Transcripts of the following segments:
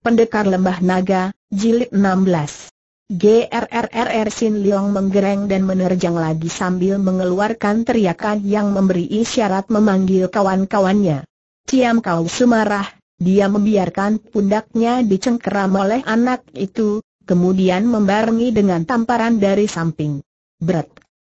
Pendekar Lembah Naga, Jilid 16 GRRRR Sin Leong menggereng dan menerjang lagi sambil mengeluarkan teriakan yang memberi isyarat memanggil kawan-kawannya. Ciam kau sumarah, dia membiarkan pundaknya dicengkeram oleh anak itu, kemudian membarengi dengan tamparan dari samping. Berat.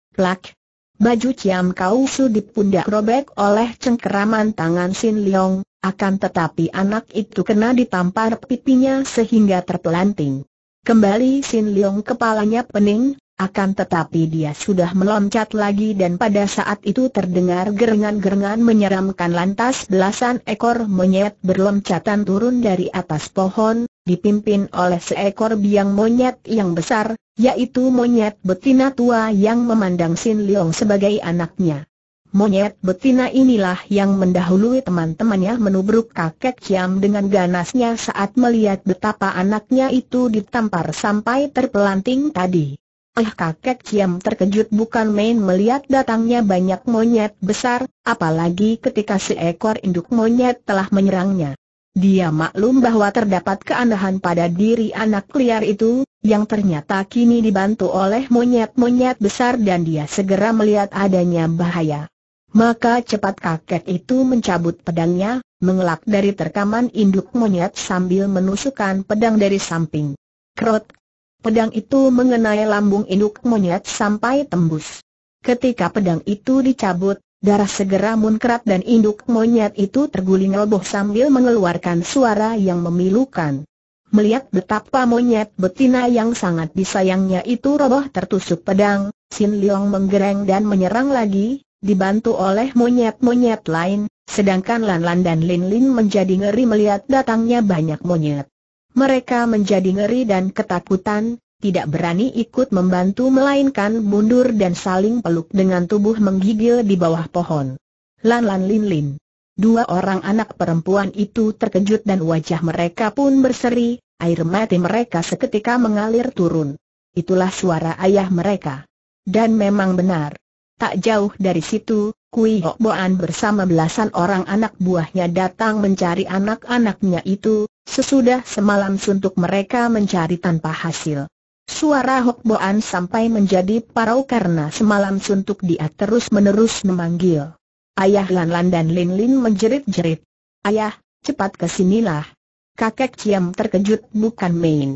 Plak. Baju Ciam Kau Su pundak robek oleh cengkeraman tangan Sin Leong, akan tetapi anak itu kena ditampar pipinya sehingga terpelanting. Kembali Sin Leong kepalanya pening, akan tetapi dia sudah meloncat lagi dan pada saat itu terdengar gerengan-gerengan menyeramkan lantas belasan ekor monyet berloncatan turun dari atas pohon, dipimpin oleh seekor biang monyet yang besar, yaitu monyet betina tua yang memandang Sin Leong sebagai anaknya. Monyet betina inilah yang mendahului teman-temannya menubruk kakek Ciam dengan ganasnya saat melihat betapa anaknya itu ditampar sampai terpelanting tadi. Eh kakek Ciam terkejut bukan main melihat datangnya banyak monyet besar, apalagi ketika seekor induk monyet telah menyerangnya. Dia maklum bahwa terdapat keanehan pada diri anak liar itu, yang ternyata kini dibantu oleh monyet-monyet besar dan dia segera melihat adanya bahaya. Maka cepat kakek itu mencabut pedangnya, mengelak dari terkaman induk monyet sambil menusukkan pedang dari samping. Krot. Pedang itu mengenai lambung induk monyet sampai tembus. Ketika pedang itu dicabut, darah segera munkrat dan induk monyet itu terguling roboh sambil mengeluarkan suara yang memilukan. Melihat betapa monyet betina yang sangat disayangnya itu roboh tertusuk pedang, Sin Leong menggereng dan menyerang lagi, dibantu oleh monyet-monyet lain, sedangkan Lan Lan dan Lin Lin menjadi ngeri melihat datangnya banyak monyet. Mereka menjadi ngeri dan ketakutan, tidak berani ikut membantu melainkan mundur dan saling peluk dengan tubuh menggigil di bawah pohon. Lan Lan Lin Lin. Dua orang anak perempuan itu terkejut dan wajah mereka pun berseri, air mati mereka seketika mengalir turun. Itulah suara ayah mereka. Dan memang benar, Tak jauh dari situ, Kui Hok oh. Boan bersama belasan orang anak buahnya datang mencari anak-anaknya itu, sesudah semalam suntuk mereka mencari tanpa hasil. Suara Hok Boan sampai menjadi parau karena semalam suntuk dia terus-menerus memanggil. Ayah Lan Lan dan Lin Lin menjerit-jerit. Ayah, cepat kesinilah. Kakek Ciam terkejut bukan main.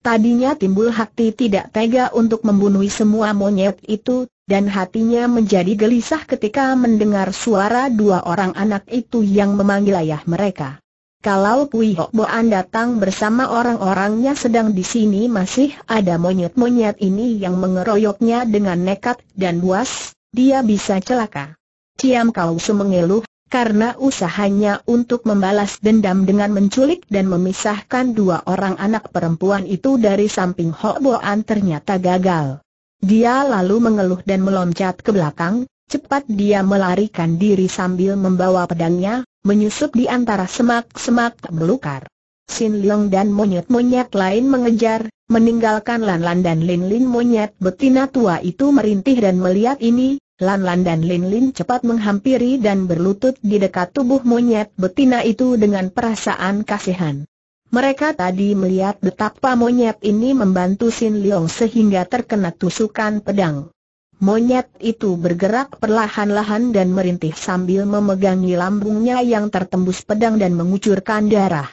Tadinya timbul hati tidak tega untuk membunuh semua monyet itu, dan hatinya menjadi gelisah ketika mendengar suara dua orang anak itu yang memanggil ayah mereka. Kalau Pui Hok Boan datang bersama orang-orangnya sedang di sini masih ada monyet-monyet ini yang mengeroyoknya dengan nekat dan buas, dia bisa celaka. Ciam Kau mengeluh karena usahanya untuk membalas dendam dengan menculik dan memisahkan dua orang anak perempuan itu dari samping Hok Boan ternyata gagal. Dia lalu mengeluh dan meloncat ke belakang, cepat dia melarikan diri sambil membawa pedangnya, menyusup di antara semak-semak belukar. Sin Leong dan monyet-monyet lain mengejar, meninggalkan Lan Lan dan Lin Lin monyet betina tua itu merintih dan melihat ini, Lan Lan dan Lin Lin cepat menghampiri dan berlutut di dekat tubuh monyet betina itu dengan perasaan kasihan. Mereka tadi melihat betapa monyet ini membantu Sin Leong sehingga terkena tusukan pedang. Monyet itu bergerak perlahan-lahan dan merintih sambil memegangi lambungnya yang tertembus pedang dan mengucurkan darah.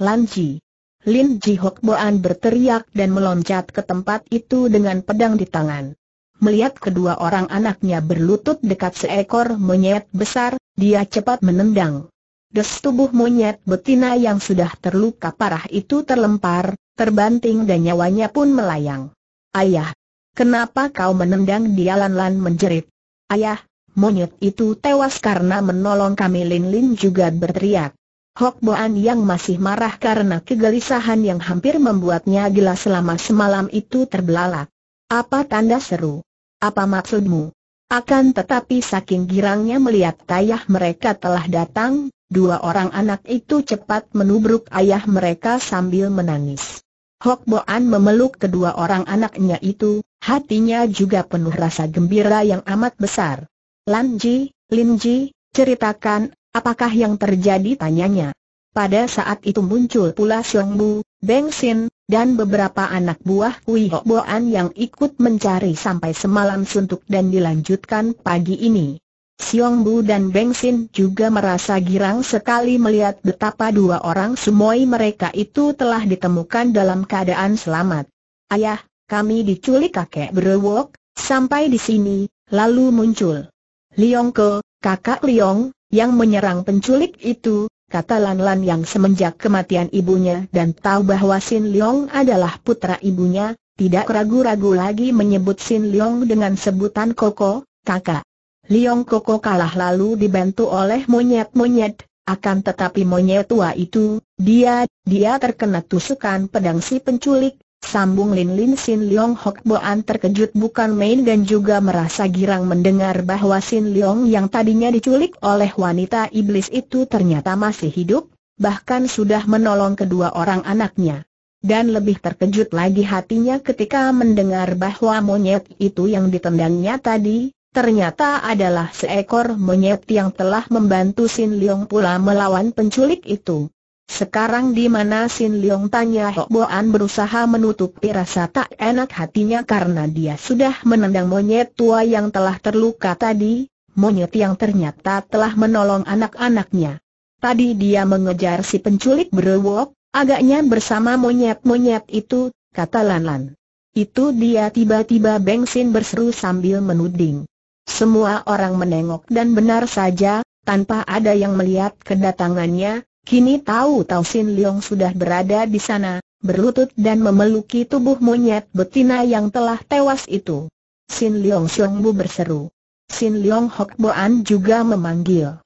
Lanji, Lin Ji Hok Boan berteriak dan meloncat ke tempat itu dengan pedang di tangan. Melihat kedua orang anaknya berlutut dekat seekor monyet besar, dia cepat menendang. Des tubuh monyet betina yang sudah terluka parah itu terlempar, terbanting dan nyawanya pun melayang. Ayah, kenapa kau menendang dia Lan-Lan menjerit? Ayah, monyet itu tewas karena menolong kami Lin-Lin juga berteriak. Hok Boan yang masih marah karena kegelisahan yang hampir membuatnya gila selama semalam itu terbelalak. Apa tanda seru? Apa maksudmu? Akan tetapi saking girangnya melihat tayah mereka telah datang, dua orang anak itu cepat menubruk ayah mereka sambil menangis. Hok Boan memeluk kedua orang anaknya itu, hatinya juga penuh rasa gembira yang amat besar. Lan Ji, Lin Ji, ceritakan, apakah yang terjadi tanyanya. Pada saat itu muncul pula Xiong Bu, Beng Sin, dan beberapa anak buah Kui Hok Boan yang ikut mencari sampai semalam suntuk dan dilanjutkan pagi ini. Siong Bu dan Beng Sin juga merasa girang sekali melihat betapa dua orang sumoi mereka itu telah ditemukan dalam keadaan selamat. Ayah, kami diculik kakek berewok, sampai di sini, lalu muncul. Liong Ke, kakak Liong, yang menyerang penculik itu, kata Lan Lan yang semenjak kematian ibunya dan tahu bahwa Sin Liong adalah putra ibunya, tidak ragu-ragu lagi menyebut Sin Liong dengan sebutan Koko, kakak. Liong Koko kalah lalu dibantu oleh monyet-monyet, akan tetapi monyet tua itu, dia, dia terkena tusukan pedang si penculik, Sambung Lin Lin Sin Liong Hok Boan terkejut bukan main dan juga merasa girang mendengar bahwa Sin Liong yang tadinya diculik oleh wanita iblis itu ternyata masih hidup, bahkan sudah menolong kedua orang anaknya. Dan lebih terkejut lagi hatinya ketika mendengar bahwa monyet itu yang ditendangnya tadi, ternyata adalah seekor monyet yang telah membantu Sin Leong pula melawan penculik itu. Sekarang di mana Sin Leong tanya Hok Boan berusaha menutupi rasa tak enak hatinya karena dia sudah menendang monyet tua yang telah terluka tadi, monyet yang ternyata telah menolong anak-anaknya. Tadi dia mengejar si penculik berewok, agaknya bersama monyet-monyet itu, kata Lan Lan. Itu dia tiba-tiba Beng Sin berseru sambil menuding. Semua orang menengok dan benar saja, tanpa ada yang melihat kedatangannya, kini tahu Tau Sin Leong sudah berada di sana, berlutut dan memeluki tubuh monyet betina yang telah tewas itu. Sin Leong Xiong Bu berseru. Sin Leong Hok Boan juga memanggil.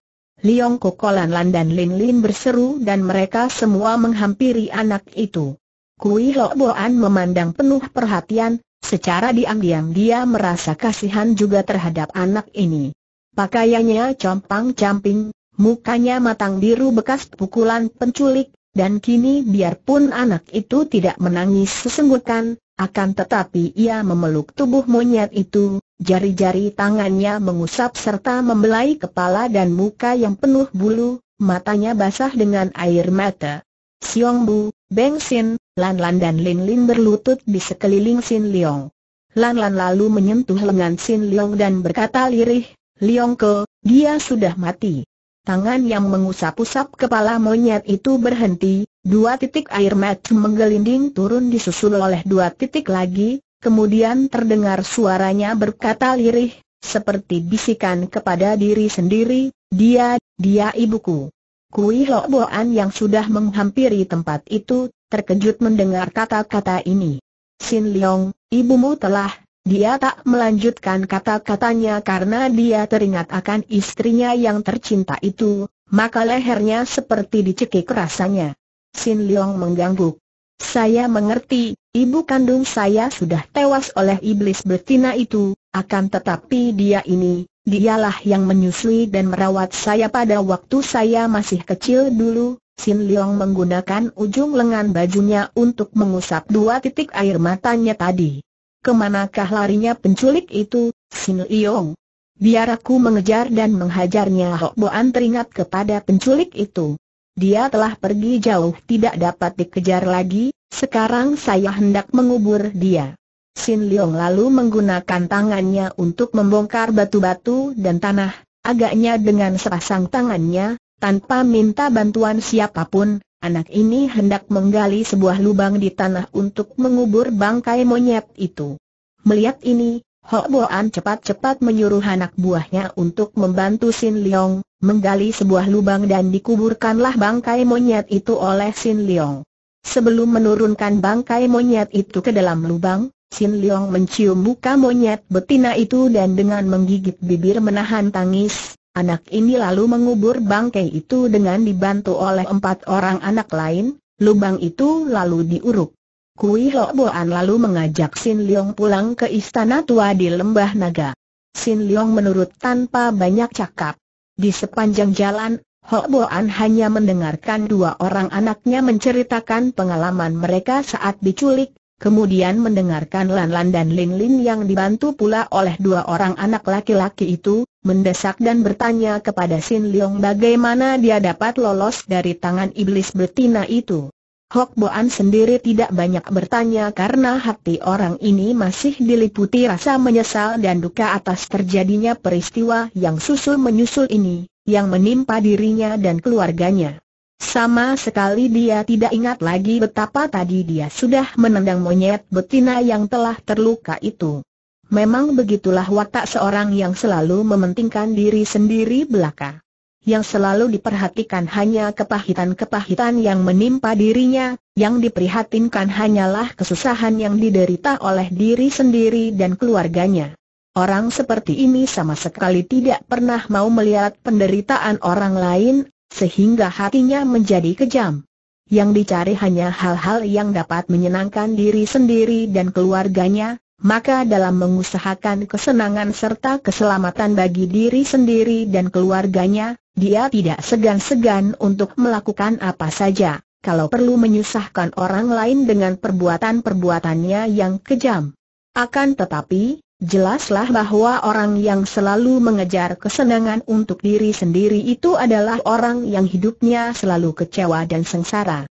Leong Kokolan Lan dan Lin Lin berseru dan mereka semua menghampiri anak itu. Kui Bo Boan memandang penuh perhatian, Secara diam-diam dia merasa kasihan juga terhadap anak ini. Pakaiannya compang-camping, mukanya matang biru bekas pukulan penculik, dan kini biarpun anak itu tidak menangis sesenggukan, akan tetapi ia memeluk tubuh monyet itu, jari-jari tangannya mengusap serta membelai kepala dan muka yang penuh bulu, matanya basah dengan air mata. Siong Bu, Beng Sin, Lan Lan dan Lin Lin berlutut di sekeliling Sin Leong. Lan Lan lalu menyentuh lengan Sin Leong dan berkata lirih, Leong Ke, dia sudah mati. Tangan yang mengusap-usap kepala monyet itu berhenti, dua titik air mata menggelinding turun disusul oleh dua titik lagi, kemudian terdengar suaranya berkata lirih, seperti bisikan kepada diri sendiri, dia, dia ibuku. Kui Lo Boan yang sudah menghampiri tempat itu, terkejut mendengar kata-kata ini. Sin Liang, ibumu telah, dia tak melanjutkan kata-katanya karena dia teringat akan istrinya yang tercinta itu, maka lehernya seperti dicekik rasanya. Sin Liang mengganggu. Saya mengerti, ibu kandung saya sudah tewas oleh iblis betina itu, akan tetapi dia ini, dialah yang menyusui dan merawat saya pada waktu saya masih kecil dulu, Sin Leong menggunakan ujung lengan bajunya untuk mengusap dua titik air matanya tadi. Kemanakah larinya penculik itu, Sin Leong? Biar aku mengejar dan menghajarnya Hok Boan teringat kepada penculik itu. Dia telah pergi jauh tidak dapat dikejar lagi, sekarang saya hendak mengubur dia. Sin Leong lalu menggunakan tangannya untuk membongkar batu-batu dan tanah, agaknya dengan sepasang tangannya, tanpa minta bantuan siapapun, anak ini hendak menggali sebuah lubang di tanah untuk mengubur bangkai monyet itu. Melihat ini, Ho Boan cepat-cepat menyuruh anak buahnya untuk membantu Sin Leong, menggali sebuah lubang dan dikuburkanlah bangkai monyet itu oleh Sin Leong. Sebelum menurunkan bangkai monyet itu ke dalam lubang, Sin Leong mencium muka monyet betina itu dan dengan menggigit bibir menahan tangis, Anak ini lalu mengubur bangkai itu dengan dibantu oleh empat orang anak lain, lubang itu lalu diuruk. Kui Lo Boan lalu mengajak Sin Leong pulang ke istana tua di Lembah Naga. Sin Leong menurut tanpa banyak cakap. Di sepanjang jalan, Ho Boan hanya mendengarkan dua orang anaknya menceritakan pengalaman mereka saat diculik, kemudian mendengarkan Lan Lan dan Lin Lin yang dibantu pula oleh dua orang anak laki-laki itu, mendesak dan bertanya kepada Sin Leong bagaimana dia dapat lolos dari tangan iblis betina itu. Hok Boan sendiri tidak banyak bertanya karena hati orang ini masih diliputi rasa menyesal dan duka atas terjadinya peristiwa yang susul-menyusul ini, yang menimpa dirinya dan keluarganya. Sama sekali dia tidak ingat lagi betapa tadi dia sudah menendang monyet betina yang telah terluka itu. Memang begitulah watak seorang yang selalu mementingkan diri sendiri belaka. Yang selalu diperhatikan hanya kepahitan-kepahitan yang menimpa dirinya, yang diperhatinkan hanyalah kesusahan yang diderita oleh diri sendiri dan keluarganya. Orang seperti ini sama sekali tidak pernah mau melihat penderitaan orang lain, sehingga hatinya menjadi kejam. Yang dicari hanya hal-hal yang dapat menyenangkan diri sendiri dan keluarganya, maka dalam mengusahakan kesenangan serta keselamatan bagi diri sendiri dan keluarganya, dia tidak segan-segan untuk melakukan apa saja, kalau perlu menyusahkan orang lain dengan perbuatan-perbuatannya yang kejam. Akan tetapi, jelaslah bahwa orang yang selalu mengejar kesenangan untuk diri sendiri itu adalah orang yang hidupnya selalu kecewa dan sengsara.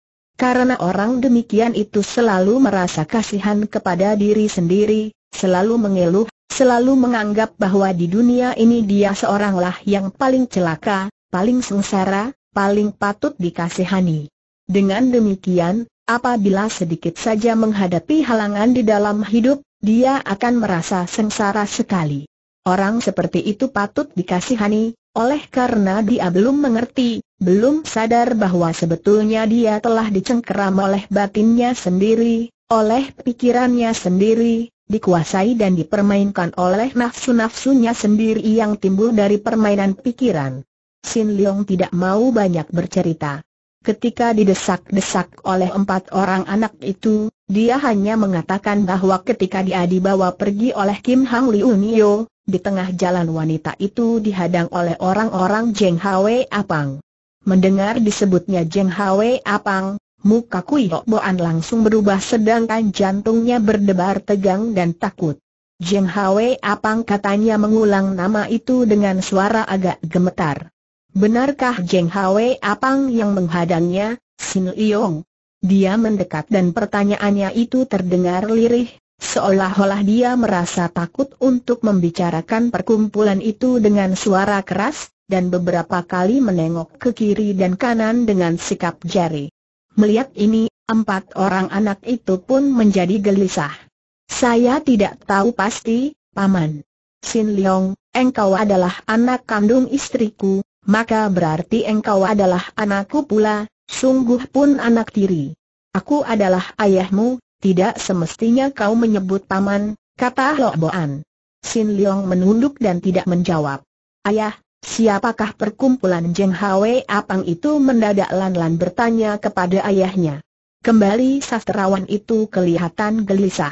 Karena orang demikian itu selalu merasa kasihan kepada diri sendiri, selalu mengeluh, selalu menganggap bahwa di dunia ini dia seoranglah yang paling celaka, paling sengsara, paling patut dikasihani. Dengan demikian, apabila sedikit saja menghadapi halangan di dalam hidup, dia akan merasa sengsara sekali. Orang seperti itu patut dikasihani, oleh karena dia belum mengerti belum sadar bahwa sebetulnya dia telah dicengkeram oleh batinnya sendiri, oleh pikirannya sendiri, dikuasai dan dipermainkan oleh nafsu-nafsunya sendiri yang timbul dari permainan pikiran. Sin Leong tidak mau banyak bercerita. Ketika didesak-desak oleh empat orang anak itu, dia hanya mengatakan bahwa ketika dia dibawa pergi oleh Kim Hang Liu Nio, di tengah jalan wanita itu dihadang oleh orang-orang Jeng Hwe Apang. Mendengar disebutnya Jeng Hwe Apang, muka Kui Boan langsung berubah sedangkan jantungnya berdebar tegang dan takut. Jeng Hwe Apang katanya mengulang nama itu dengan suara agak gemetar. Benarkah Jeng Hwe Apang yang menghadangnya, Sin Liyong? Dia mendekat dan pertanyaannya itu terdengar lirih, seolah-olah dia merasa takut untuk membicarakan perkumpulan itu dengan suara keras, dan beberapa kali menengok ke kiri dan kanan dengan sikap jari. Melihat ini, empat orang anak itu pun menjadi gelisah. Saya tidak tahu pasti, Paman. Sin Leong, engkau adalah anak kandung istriku, maka berarti engkau adalah anakku pula, sungguh pun anak tiri. Aku adalah ayahmu, tidak semestinya kau menyebut paman, kata Boan. Sin Leong menunduk dan tidak menjawab. Ayah, Siapakah perkumpulan Jeng Hwe Apang itu mendadak Lan-Lan bertanya kepada ayahnya. Kembali sastrawan itu kelihatan gelisah.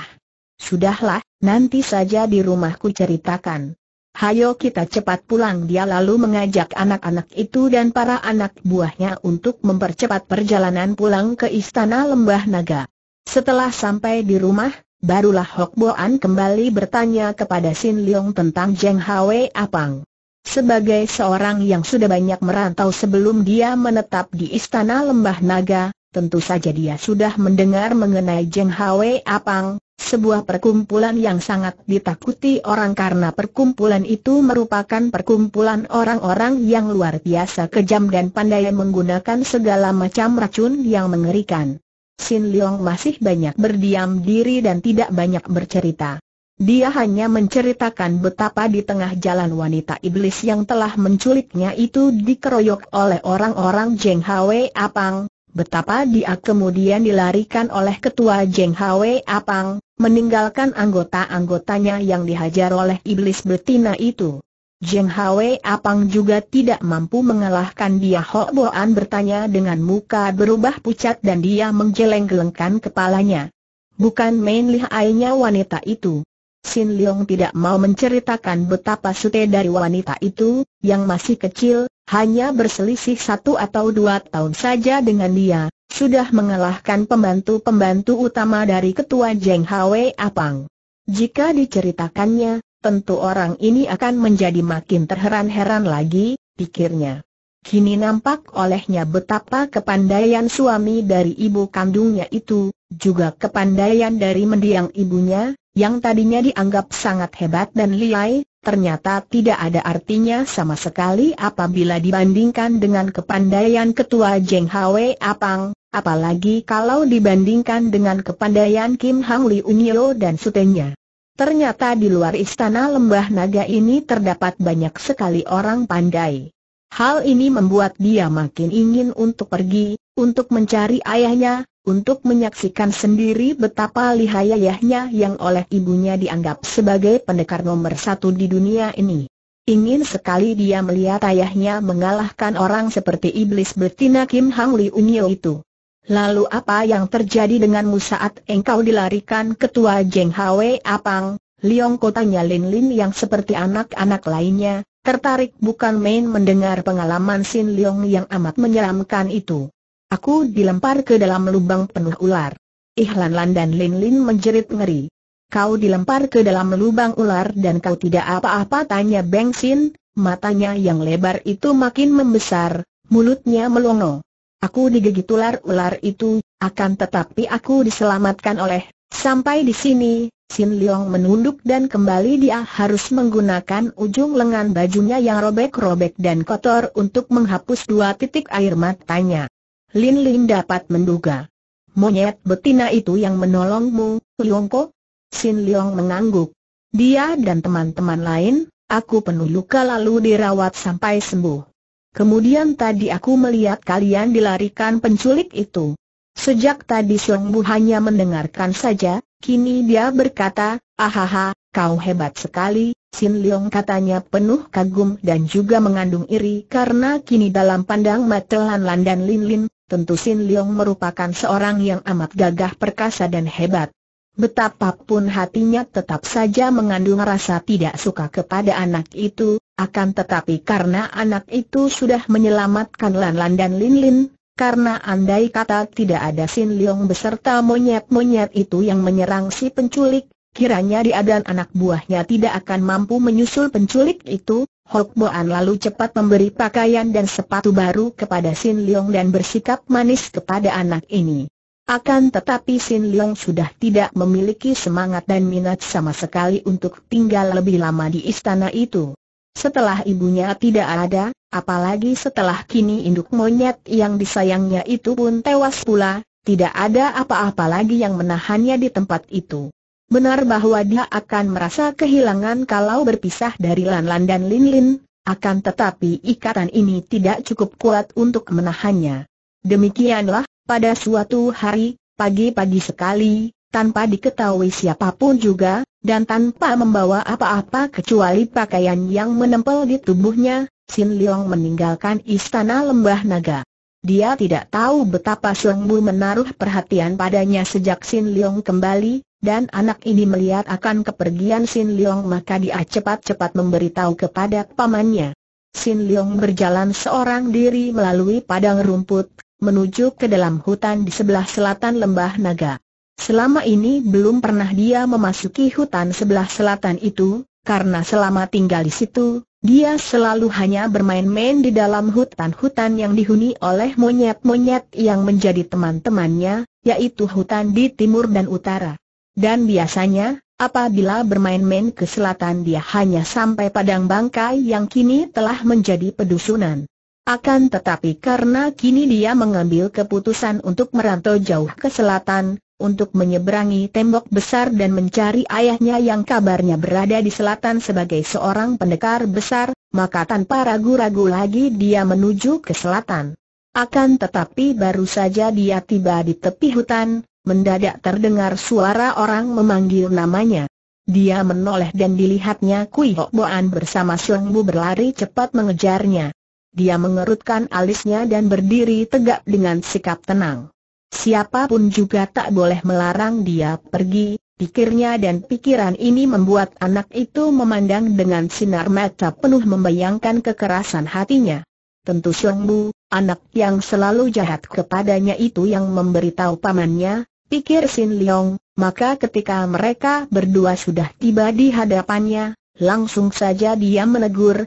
Sudahlah, nanti saja di rumahku ceritakan. Hayo kita cepat pulang dia lalu mengajak anak-anak itu dan para anak buahnya untuk mempercepat perjalanan pulang ke istana Lembah Naga. Setelah sampai di rumah, barulah Hok Boan kembali bertanya kepada Sin Leong tentang Jeng Hwe Apang. Sebagai seorang yang sudah banyak merantau sebelum dia menetap di Istana Lembah Naga, tentu saja dia sudah mendengar mengenai Jeng Hwe Apang, sebuah perkumpulan yang sangat ditakuti orang karena perkumpulan itu merupakan perkumpulan orang-orang yang luar biasa kejam dan pandai menggunakan segala macam racun yang mengerikan. Sin Leong masih banyak berdiam diri dan tidak banyak bercerita. Dia hanya menceritakan betapa di tengah jalan wanita iblis yang telah menculiknya itu dikeroyok oleh orang-orang Jeng Hwe Apang, betapa dia kemudian dilarikan oleh ketua Jeng Hwe Apang, meninggalkan anggota-anggotanya yang dihajar oleh iblis betina itu. Jeng Hwe Apang juga tidak mampu mengalahkan dia Hok Boan bertanya dengan muka berubah pucat dan dia menggeleng-gelengkan kepalanya. Bukan main lihainya wanita itu Sin Leong tidak mau menceritakan betapa sute dari wanita itu, yang masih kecil, hanya berselisih satu atau dua tahun saja dengan dia, sudah mengalahkan pembantu-pembantu utama dari ketua Jeng Hwe Apang. Jika diceritakannya, tentu orang ini akan menjadi makin terheran-heran lagi, pikirnya. Kini nampak olehnya betapa kepandaian suami dari ibu kandungnya itu, juga kepandaian dari mendiang ibunya, yang tadinya dianggap sangat hebat dan liai, ternyata tidak ada artinya sama sekali apabila dibandingkan dengan kepandaian ketua Jeng Hwe Apang, apalagi kalau dibandingkan dengan kepandaian Kim Hang Li Unyo dan sutenya. Ternyata di luar istana lembah naga ini terdapat banyak sekali orang pandai. Hal ini membuat dia makin ingin untuk pergi, untuk mencari ayahnya, untuk menyaksikan sendiri betapa lihai ayahnya yang oleh ibunya dianggap sebagai pendekar nomor satu di dunia ini. Ingin sekali dia melihat ayahnya mengalahkan orang seperti iblis betina Kim Hang Li Unyo itu. Lalu apa yang terjadi denganmu saat engkau dilarikan ketua Jeng Hwe Apang? Liong kotanya Lin Lin yang seperti anak-anak lainnya, tertarik bukan main mendengar pengalaman Sin Liong yang amat menyeramkan itu. Aku dilempar ke dalam lubang penuh ular. Ihlan Lan dan Lin Lin menjerit ngeri. Kau dilempar ke dalam lubang ular dan kau tidak apa-apa tanya Beng Sin, matanya yang lebar itu makin membesar, mulutnya melongo. Aku digigit ular-ular itu, akan tetapi aku diselamatkan oleh, sampai di sini, Sin Leong menunduk dan kembali dia harus menggunakan ujung lengan bajunya yang robek-robek dan kotor untuk menghapus dua titik air matanya. Lin Lin dapat menduga. Monyet betina itu yang menolongmu, Liongko? Sin Liong mengangguk. Dia dan teman-teman lain, aku penuh luka lalu dirawat sampai sembuh. Kemudian tadi aku melihat kalian dilarikan penculik itu. Sejak tadi Siong Bu hanya mendengarkan saja, kini dia berkata, ahaha, kau hebat sekali, Sin Leong katanya penuh kagum dan juga mengandung iri karena kini dalam pandang mata Lan dan Lin Lin, Tentu Sin Leong merupakan seorang yang amat gagah perkasa dan hebat. Betapapun hatinya tetap saja mengandung rasa tidak suka kepada anak itu, akan tetapi karena anak itu sudah menyelamatkan Lan Lan dan Lin Lin, karena andai kata tidak ada Sin Leong beserta monyet-monyet itu yang menyerang si penculik, Kiranya dia dan anak buahnya tidak akan mampu menyusul penculik itu, Hok Boan lalu cepat memberi pakaian dan sepatu baru kepada Sin Leong dan bersikap manis kepada anak ini. Akan tetapi Sin Leong sudah tidak memiliki semangat dan minat sama sekali untuk tinggal lebih lama di istana itu. Setelah ibunya tidak ada, apalagi setelah kini induk monyet yang disayangnya itu pun tewas pula, tidak ada apa-apa lagi yang menahannya di tempat itu. Benar bahwa dia akan merasa kehilangan kalau berpisah dari Lan Lan dan Lin Lin, akan tetapi ikatan ini tidak cukup kuat untuk menahannya. Demikianlah, pada suatu hari, pagi-pagi sekali, tanpa diketahui siapapun juga, dan tanpa membawa apa-apa kecuali pakaian yang menempel di tubuhnya, Sin Leong meninggalkan istana lembah naga. Dia tidak tahu betapa Seng Bu menaruh perhatian padanya sejak Sin Leong kembali, dan anak ini melihat akan kepergian Sin Leong maka dia cepat-cepat memberitahu kepada pamannya. Sin Leong berjalan seorang diri melalui padang rumput, menuju ke dalam hutan di sebelah selatan lembah naga. Selama ini belum pernah dia memasuki hutan sebelah selatan itu, karena selama tinggal di situ, dia selalu hanya bermain-main di dalam hutan-hutan yang dihuni oleh monyet-monyet yang menjadi teman-temannya, yaitu hutan di timur dan utara. Dan biasanya, apabila bermain-main ke selatan dia hanya sampai padang bangkai yang kini telah menjadi pedusunan. Akan tetapi karena kini dia mengambil keputusan untuk merantau jauh ke selatan, untuk menyeberangi tembok besar dan mencari ayahnya yang kabarnya berada di selatan sebagai seorang pendekar besar, maka tanpa ragu-ragu lagi dia menuju ke selatan. Akan tetapi baru saja dia tiba di tepi hutan, mendadak terdengar suara orang memanggil namanya. Dia menoleh dan dilihatnya Kui Hok Boan bersama Xiong Bu berlari cepat mengejarnya. Dia mengerutkan alisnya dan berdiri tegak dengan sikap tenang. Siapapun juga tak boleh melarang dia pergi, pikirnya dan pikiran ini membuat anak itu memandang dengan sinar mata penuh membayangkan kekerasan hatinya. Tentu Bu, anak yang selalu jahat kepadanya itu yang memberitahu pamannya, pikir Sin Leong, maka ketika mereka berdua sudah tiba di hadapannya, langsung saja dia menegur,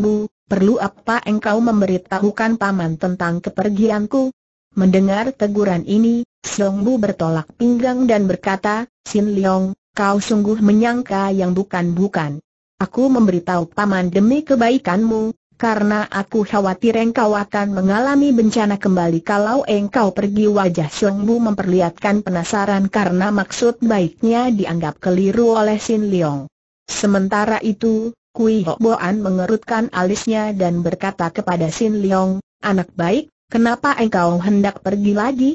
Bu, perlu apa engkau memberitahukan paman tentang kepergianku? Mendengar teguran ini, Song Bu bertolak pinggang dan berkata, Sin Leong, kau sungguh menyangka yang bukan-bukan. Aku memberitahu paman demi kebaikanmu, karena aku khawatir engkau akan mengalami bencana kembali kalau engkau pergi wajah Song Bu memperlihatkan penasaran karena maksud baiknya dianggap keliru oleh Sin Leong. Sementara itu, Kui Hok Boan mengerutkan alisnya dan berkata kepada Sin Leong, anak baik, Kenapa engkau hendak pergi lagi?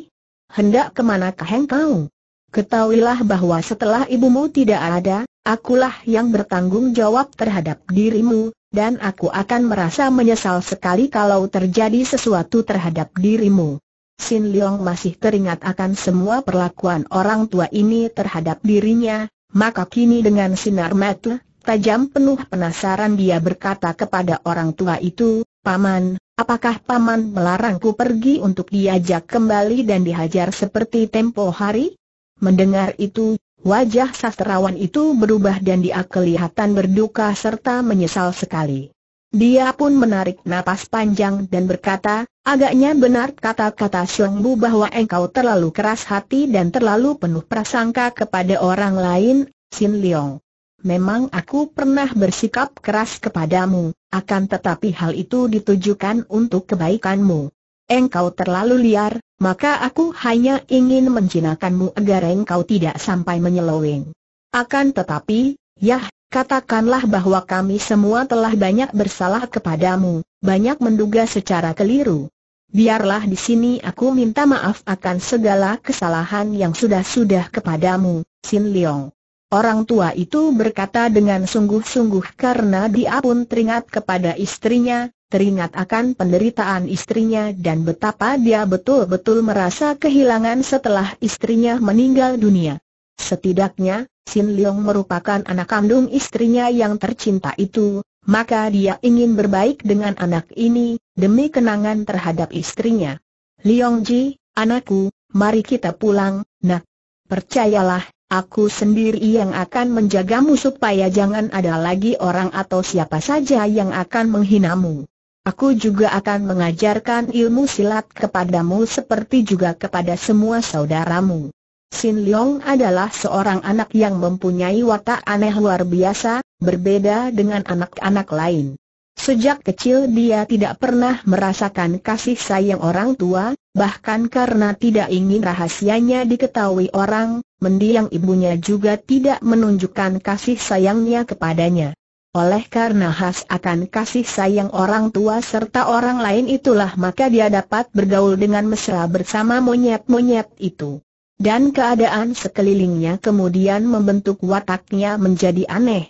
Hendak kemanakah engkau? Ketahuilah bahwa setelah ibumu tidak ada, akulah yang bertanggung jawab terhadap dirimu, dan aku akan merasa menyesal sekali kalau terjadi sesuatu terhadap dirimu. Sin Leong masih teringat akan semua perlakuan orang tua ini terhadap dirinya, maka kini dengan sinar mata tajam penuh penasaran dia berkata kepada orang tua itu, Paman, apakah Paman melarangku pergi untuk diajak kembali dan dihajar seperti tempo hari? Mendengar itu, wajah sastrawan itu berubah dan dia kelihatan berduka serta menyesal sekali. Dia pun menarik napas panjang dan berkata, agaknya benar kata-kata Xiong Bu bahwa engkau terlalu keras hati dan terlalu penuh prasangka kepada orang lain, Xin Leong. Memang aku pernah bersikap keras kepadamu, akan tetapi hal itu ditujukan untuk kebaikanmu. Engkau terlalu liar, maka aku hanya ingin menjinakkanmu agar engkau tidak sampai menyeleweng. Akan tetapi, yah, katakanlah bahwa kami semua telah banyak bersalah kepadamu, banyak menduga secara keliru. Biarlah di sini aku minta maaf akan segala kesalahan yang sudah-sudah kepadamu, Sin Leong. Orang tua itu berkata dengan sungguh-sungguh karena dia pun teringat kepada istrinya, teringat akan penderitaan istrinya dan betapa dia betul-betul merasa kehilangan setelah istrinya meninggal dunia. Setidaknya, Sin Leong merupakan anak kandung istrinya yang tercinta itu, maka dia ingin berbaik dengan anak ini, demi kenangan terhadap istrinya. Leong Ji, anakku, mari kita pulang, nak. Percayalah, Aku sendiri yang akan menjagamu supaya jangan ada lagi orang atau siapa saja yang akan menghinamu. Aku juga akan mengajarkan ilmu silat kepadamu seperti juga kepada semua saudaramu. Sin Leong adalah seorang anak yang mempunyai watak aneh luar biasa, berbeda dengan anak-anak lain. Sejak kecil dia tidak pernah merasakan kasih sayang orang tua, bahkan karena tidak ingin rahasianya diketahui orang, mendiang ibunya juga tidak menunjukkan kasih sayangnya kepadanya. Oleh karena khas akan kasih sayang orang tua serta orang lain itulah maka dia dapat bergaul dengan mesra bersama monyet-monyet itu. Dan keadaan sekelilingnya kemudian membentuk wataknya menjadi aneh.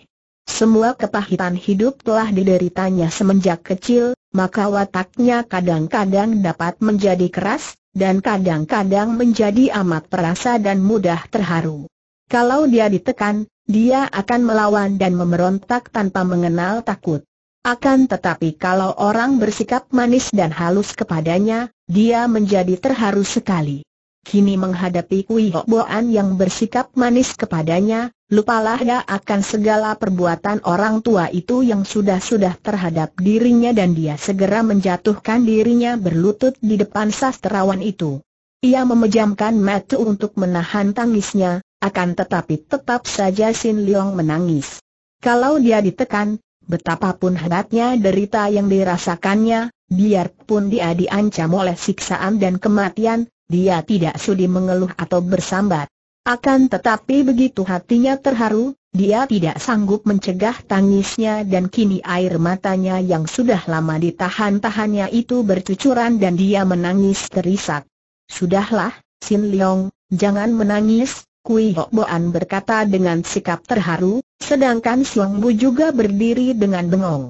Semua kepahitan hidup telah dideritanya semenjak kecil, maka wataknya kadang-kadang dapat menjadi keras, dan kadang-kadang menjadi amat perasa dan mudah terharu. Kalau dia ditekan, dia akan melawan dan memberontak tanpa mengenal takut. Akan tetapi kalau orang bersikap manis dan halus kepadanya, dia menjadi terharu sekali kini menghadapi Kui Boan yang bersikap manis kepadanya, lupalah dia akan segala perbuatan orang tua itu yang sudah-sudah terhadap dirinya dan dia segera menjatuhkan dirinya berlutut di depan sastrawan itu. Ia memejamkan mata untuk menahan tangisnya, akan tetapi tetap saja Sin Liang menangis. Kalau dia ditekan, betapapun hebatnya derita yang dirasakannya, biarpun dia diancam oleh siksaan dan kematian, dia tidak sudi mengeluh atau bersambat. Akan tetapi begitu hatinya terharu, dia tidak sanggup mencegah tangisnya dan kini air matanya yang sudah lama ditahan-tahannya itu bercucuran dan dia menangis terisak. Sudahlah, Sin Leong, jangan menangis, Kui Hok Boan berkata dengan sikap terharu, sedangkan Siong Bu juga berdiri dengan bengong.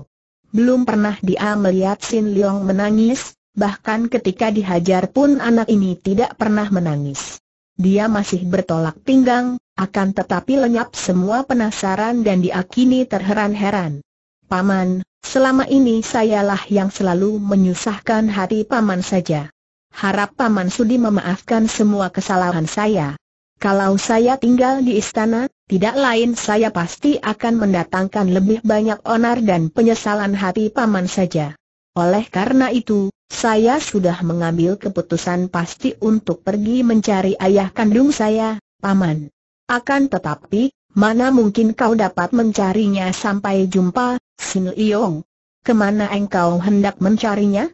Belum pernah dia melihat Sin Leong menangis, bahkan ketika dihajar pun anak ini tidak pernah menangis. Dia masih bertolak pinggang, akan tetapi lenyap semua penasaran dan diakini terheran-heran. Paman, selama ini sayalah yang selalu menyusahkan hati paman saja. Harap paman sudi memaafkan semua kesalahan saya. Kalau saya tinggal di istana, tidak lain saya pasti akan mendatangkan lebih banyak onar dan penyesalan hati paman saja. Oleh karena itu, saya sudah mengambil keputusan pasti untuk pergi mencari ayah kandung saya, Paman. Akan tetapi, mana mungkin kau dapat mencarinya sampai jumpa, Sin Liyong? Kemana engkau hendak mencarinya?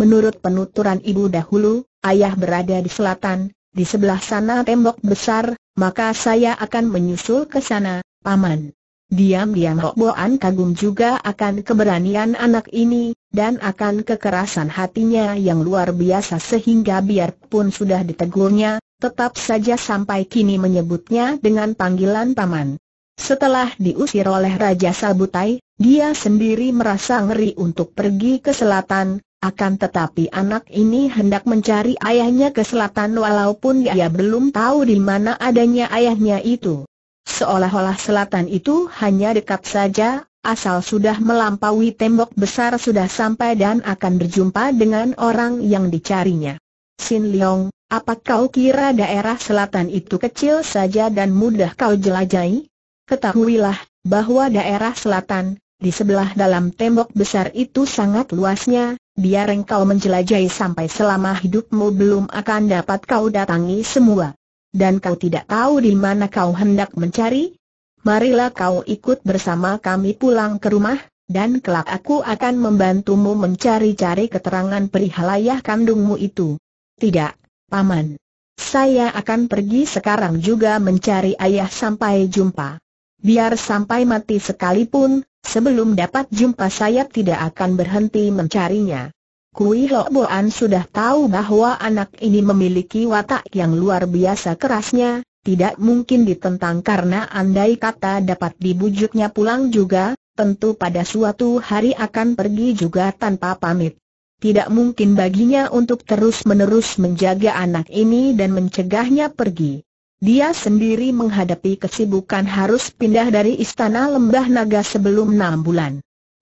Menurut penuturan ibu dahulu, ayah berada di selatan, di sebelah sana tembok besar, maka saya akan menyusul ke sana, Paman. Diam-diam Roboan kagum juga akan keberanian anak ini, dan akan kekerasan hatinya yang luar biasa sehingga biarpun sudah ditegurnya, tetap saja sampai kini menyebutnya dengan panggilan paman. Setelah diusir oleh Raja Sabutai, dia sendiri merasa ngeri untuk pergi ke selatan, akan tetapi anak ini hendak mencari ayahnya ke selatan walaupun ia belum tahu di mana adanya ayahnya itu. Seolah-olah selatan itu hanya dekat saja, asal sudah melampaui tembok besar sudah sampai dan akan berjumpa dengan orang yang dicarinya. Sin Leong, apa kau kira daerah selatan itu kecil saja dan mudah kau jelajahi? Ketahuilah, bahwa daerah selatan, di sebelah dalam tembok besar itu sangat luasnya, biar engkau menjelajahi sampai selama hidupmu belum akan dapat kau datangi semua dan kau tidak tahu di mana kau hendak mencari? Marilah kau ikut bersama kami pulang ke rumah, dan kelak aku akan membantumu mencari-cari keterangan perihal ayah kandungmu itu. Tidak, Paman. Saya akan pergi sekarang juga mencari ayah sampai jumpa. Biar sampai mati sekalipun, sebelum dapat jumpa saya tidak akan berhenti mencarinya. Kui Lo Boan sudah tahu bahwa anak ini memiliki watak yang luar biasa kerasnya, tidak mungkin ditentang karena andai kata dapat dibujuknya pulang juga, tentu pada suatu hari akan pergi juga tanpa pamit. Tidak mungkin baginya untuk terus-menerus menjaga anak ini dan mencegahnya pergi. Dia sendiri menghadapi kesibukan harus pindah dari istana lembah naga sebelum enam bulan.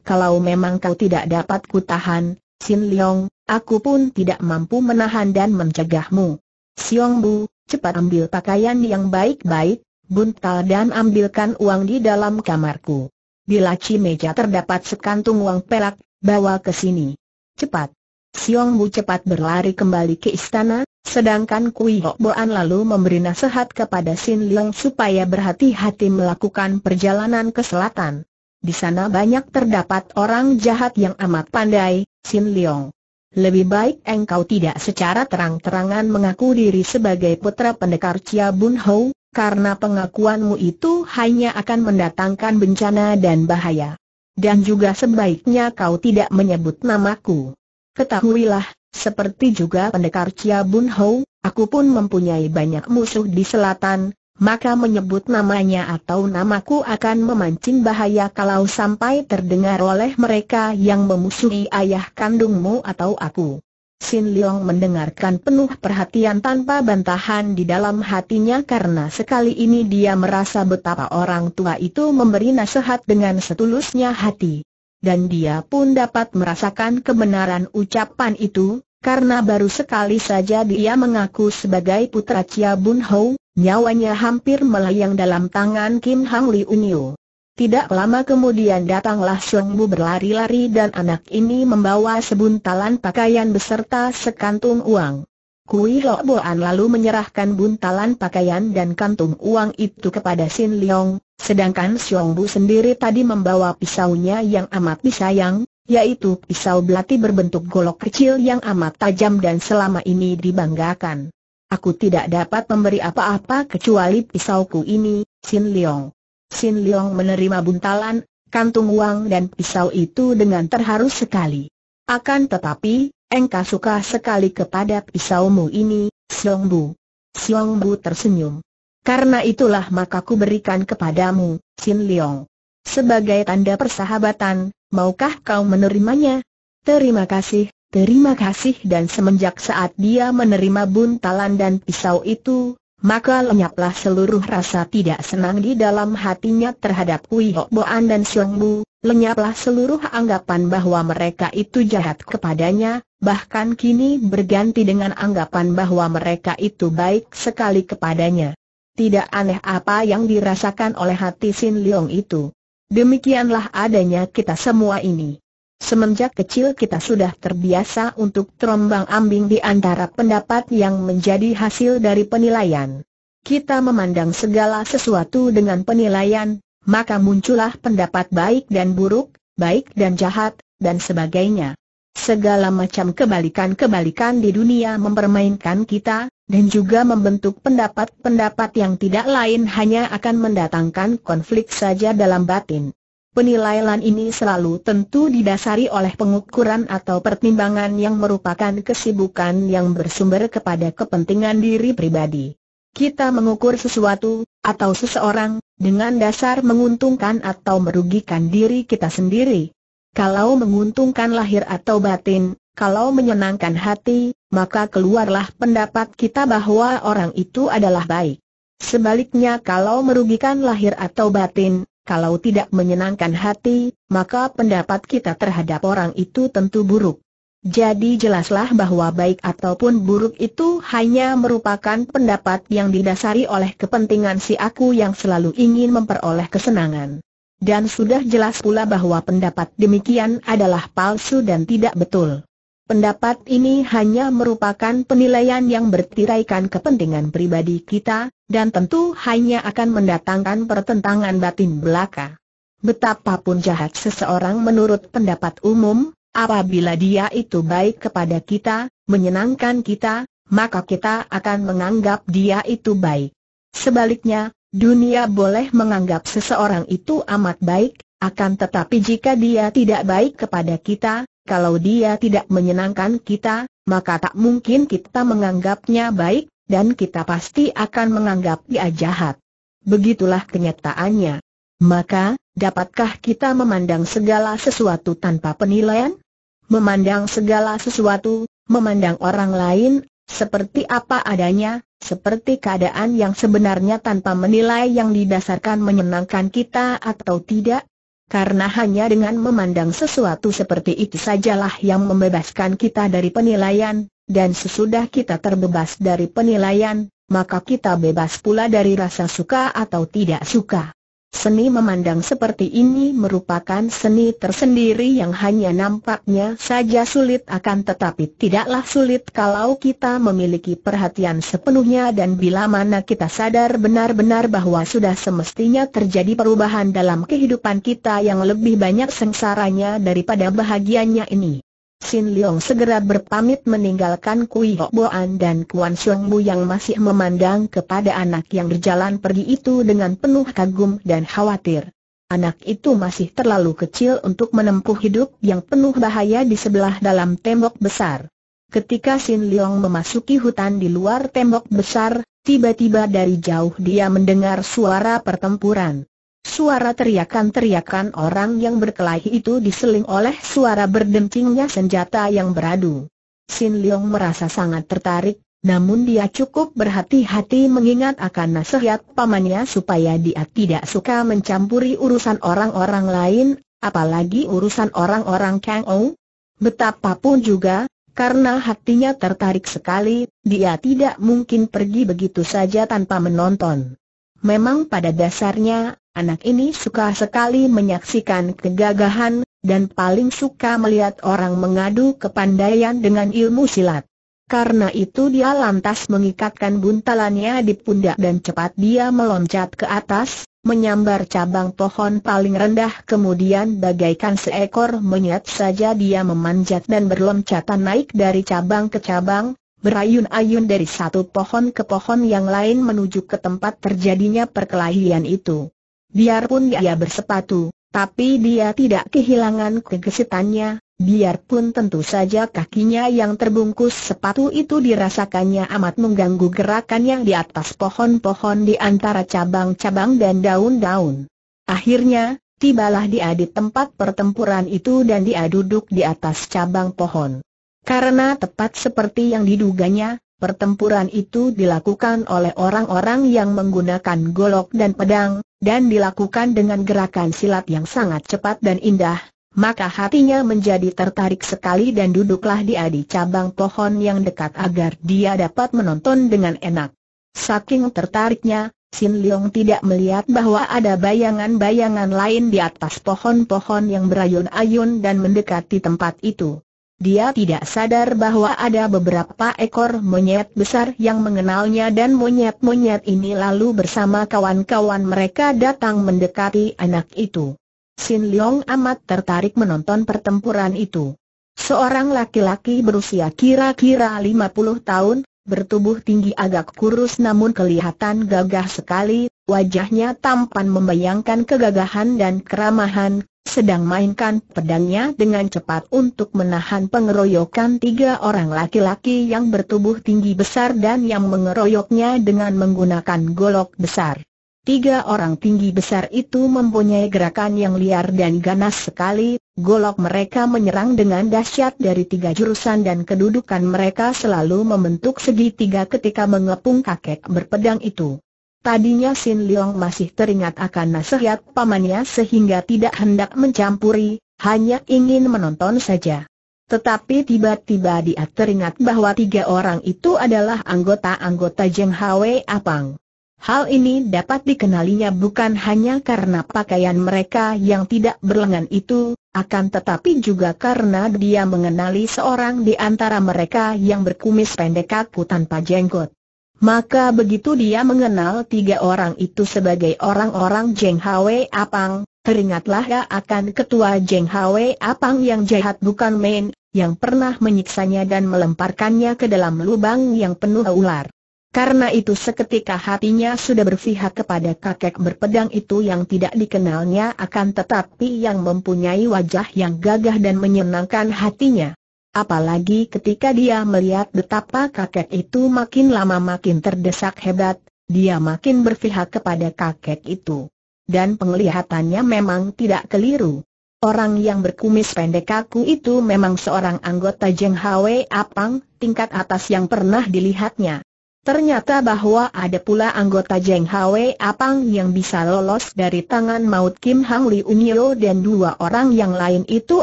Kalau memang kau tidak dapat kutahan, Sin Leong, aku pun tidak mampu menahan dan mencegahmu. Siong Bu, cepat ambil pakaian yang baik-baik, buntal dan ambilkan uang di dalam kamarku. Di laci meja terdapat sekantung uang perak, bawa ke sini. Cepat. Siong Bu cepat berlari kembali ke istana, sedangkan Kui Hok Boan lalu memberi nasihat kepada Sin Leong supaya berhati-hati melakukan perjalanan ke selatan. Di sana banyak terdapat orang jahat yang amat pandai, Sin Leong. Lebih baik engkau tidak secara terang-terangan mengaku diri sebagai putra pendekar Chia Bun Ho, karena pengakuanmu itu hanya akan mendatangkan bencana dan bahaya. Dan juga sebaiknya kau tidak menyebut namaku. Ketahuilah, seperti juga pendekar Chia Bun Ho, aku pun mempunyai banyak musuh di selatan, maka menyebut namanya atau namaku akan memancing bahaya kalau sampai terdengar oleh mereka yang memusuhi ayah kandungmu atau aku. Sin Leong mendengarkan penuh perhatian tanpa bantahan di dalam hatinya karena sekali ini dia merasa betapa orang tua itu memberi nasihat dengan setulusnya hati. Dan dia pun dapat merasakan kebenaran ucapan itu, karena baru sekali saja dia mengaku sebagai putra Chia Bun Hou, Nyawanya hampir melayang dalam tangan Kim Hang Li Unyu. Tidak lama kemudian datanglah Xiong Bu berlari-lari dan anak ini membawa sebuntalan pakaian beserta sekantung uang. Kui Lo Boan lalu menyerahkan buntalan pakaian dan kantung uang itu kepada Sin Leong, sedangkan Xiong Bu sendiri tadi membawa pisaunya yang amat disayang, yaitu pisau belati berbentuk golok kecil yang amat tajam dan selama ini dibanggakan. Aku tidak dapat memberi apa-apa kecuali pisauku ini, Sin Leong. Sin Leong menerima buntalan, kantung uang dan pisau itu dengan terharu sekali. Akan tetapi, engkau suka sekali kepada pisaumu ini, Xiong Bu. Xiong Bu tersenyum. Karena itulah maka ku berikan kepadamu, Sin Leong. Sebagai tanda persahabatan, maukah kau menerimanya? Terima kasih, Terima kasih dan semenjak saat dia menerima buntalan dan pisau itu, maka lenyaplah seluruh rasa tidak senang di dalam hatinya terhadap Kui Hok Boan dan Siong Bu, lenyaplah seluruh anggapan bahwa mereka itu jahat kepadanya, bahkan kini berganti dengan anggapan bahwa mereka itu baik sekali kepadanya. Tidak aneh apa yang dirasakan oleh hati Sin Leong itu. Demikianlah adanya kita semua ini. Semenjak kecil kita sudah terbiasa untuk terombang ambing di antara pendapat yang menjadi hasil dari penilaian. Kita memandang segala sesuatu dengan penilaian, maka muncullah pendapat baik dan buruk, baik dan jahat, dan sebagainya. Segala macam kebalikan-kebalikan di dunia mempermainkan kita, dan juga membentuk pendapat-pendapat yang tidak lain hanya akan mendatangkan konflik saja dalam batin. Penilaian ini selalu tentu didasari oleh pengukuran atau pertimbangan yang merupakan kesibukan yang bersumber kepada kepentingan diri pribadi. Kita mengukur sesuatu, atau seseorang, dengan dasar menguntungkan atau merugikan diri kita sendiri. Kalau menguntungkan lahir atau batin, kalau menyenangkan hati, maka keluarlah pendapat kita bahwa orang itu adalah baik. Sebaliknya kalau merugikan lahir atau batin, kalau tidak menyenangkan hati, maka pendapat kita terhadap orang itu tentu buruk. Jadi jelaslah bahwa baik ataupun buruk itu hanya merupakan pendapat yang didasari oleh kepentingan si aku yang selalu ingin memperoleh kesenangan. Dan sudah jelas pula bahwa pendapat demikian adalah palsu dan tidak betul. Pendapat ini hanya merupakan penilaian yang bertiraikan kepentingan pribadi kita, dan tentu hanya akan mendatangkan pertentangan batin belaka. Betapapun jahat seseorang menurut pendapat umum, apabila dia itu baik kepada kita, menyenangkan kita, maka kita akan menganggap dia itu baik. Sebaliknya, dunia boleh menganggap seseorang itu amat baik, akan tetapi jika dia tidak baik kepada kita, kalau dia tidak menyenangkan kita, maka tak mungkin kita menganggapnya baik, dan kita pasti akan menganggap dia jahat. Begitulah kenyataannya. Maka, dapatkah kita memandang segala sesuatu tanpa penilaian? Memandang segala sesuatu, memandang orang lain, seperti apa adanya, seperti keadaan yang sebenarnya tanpa menilai yang didasarkan menyenangkan kita atau tidak, karena hanya dengan memandang sesuatu seperti itu sajalah yang membebaskan kita dari penilaian, dan sesudah kita terbebas dari penilaian, maka kita bebas pula dari rasa suka atau tidak suka. Seni memandang seperti ini merupakan seni tersendiri yang hanya nampaknya saja sulit akan tetapi tidaklah sulit kalau kita memiliki perhatian sepenuhnya dan bila mana kita sadar benar-benar bahwa sudah semestinya terjadi perubahan dalam kehidupan kita yang lebih banyak sengsaranya daripada bahagianya ini. Sin Leong segera berpamit meninggalkan Kui Hok Boan dan Kuan Siong Bu yang masih memandang kepada anak yang berjalan pergi itu dengan penuh kagum dan khawatir. Anak itu masih terlalu kecil untuk menempuh hidup yang penuh bahaya di sebelah dalam tembok besar. Ketika Sin Leong memasuki hutan di luar tembok besar, tiba-tiba dari jauh dia mendengar suara pertempuran. Suara teriakan-teriakan orang yang berkelahi itu diseling oleh suara berdencingnya senjata yang beradu. Sin Leong merasa sangat tertarik, namun dia cukup berhati-hati mengingat akan nasihat pamannya supaya dia tidak suka mencampuri urusan orang-orang lain, apalagi urusan orang-orang Kang Ou. Betapapun juga, karena hatinya tertarik sekali, dia tidak mungkin pergi begitu saja tanpa menonton. Memang pada dasarnya, anak ini suka sekali menyaksikan kegagahan, dan paling suka melihat orang mengadu kepandaian dengan ilmu silat. Karena itu dia lantas mengikatkan buntalannya di pundak dan cepat dia meloncat ke atas, menyambar cabang pohon paling rendah kemudian bagaikan seekor monyet saja dia memanjat dan berloncatan naik dari cabang ke cabang, berayun-ayun dari satu pohon ke pohon yang lain menuju ke tempat terjadinya perkelahian itu. Biarpun dia bersepatu, tapi dia tidak kehilangan kegesitannya, biarpun tentu saja kakinya yang terbungkus sepatu itu dirasakannya amat mengganggu gerakannya di atas pohon-pohon di antara cabang-cabang dan daun-daun. Akhirnya, tibalah dia di tempat pertempuran itu dan dia duduk di atas cabang pohon. Karena tepat seperti yang diduganya, pertempuran itu dilakukan oleh orang-orang yang menggunakan golok dan pedang, dan dilakukan dengan gerakan silat yang sangat cepat dan indah, maka hatinya menjadi tertarik sekali dan duduklah dia di cabang pohon yang dekat agar dia dapat menonton dengan enak. Saking tertariknya, Sin Leong tidak melihat bahwa ada bayangan-bayangan lain di atas pohon-pohon yang berayun-ayun dan mendekati tempat itu. Dia tidak sadar bahwa ada beberapa ekor monyet besar yang mengenalnya dan monyet-monyet ini lalu bersama kawan-kawan mereka datang mendekati anak itu. Sin Leong amat tertarik menonton pertempuran itu. Seorang laki-laki berusia kira-kira 50 tahun, bertubuh tinggi agak kurus namun kelihatan gagah sekali, wajahnya tampan membayangkan kegagahan dan keramahan, sedang mainkan pedangnya dengan cepat untuk menahan pengeroyokan tiga orang laki-laki yang bertubuh tinggi besar dan yang mengeroyoknya dengan menggunakan golok besar. Tiga orang tinggi besar itu mempunyai gerakan yang liar dan ganas sekali, golok mereka menyerang dengan dahsyat dari tiga jurusan dan kedudukan mereka selalu membentuk segitiga ketika mengepung kakek berpedang itu. Tadinya Sin Leong masih teringat akan nasihat pamannya sehingga tidak hendak mencampuri, hanya ingin menonton saja. Tetapi tiba-tiba dia teringat bahwa tiga orang itu adalah anggota-anggota Jeng Hwe Apang. Hal ini dapat dikenalinya bukan hanya karena pakaian mereka yang tidak berlengan itu, akan tetapi juga karena dia mengenali seorang di antara mereka yang berkumis pendek kaku tanpa jenggot. Maka begitu dia mengenal tiga orang itu sebagai orang-orang Jeng Hwe Apang, teringatlah ia akan ketua Jeng Hwe Apang yang jahat bukan main, yang pernah menyiksanya dan melemparkannya ke dalam lubang yang penuh ular. Karena itu seketika hatinya sudah berpihak kepada kakek berpedang itu yang tidak dikenalnya akan tetapi yang mempunyai wajah yang gagah dan menyenangkan hatinya. Apalagi ketika dia melihat betapa kakek itu makin lama makin terdesak hebat, dia makin berpihak kepada kakek itu. Dan penglihatannya memang tidak keliru. Orang yang berkumis pendek kaku itu memang seorang anggota Jeng Hwe Apang, tingkat atas yang pernah dilihatnya. Ternyata bahwa ada pula anggota Jeng Hwe Apang yang bisa lolos dari tangan maut Kim Hang Li Unyo dan dua orang yang lain itu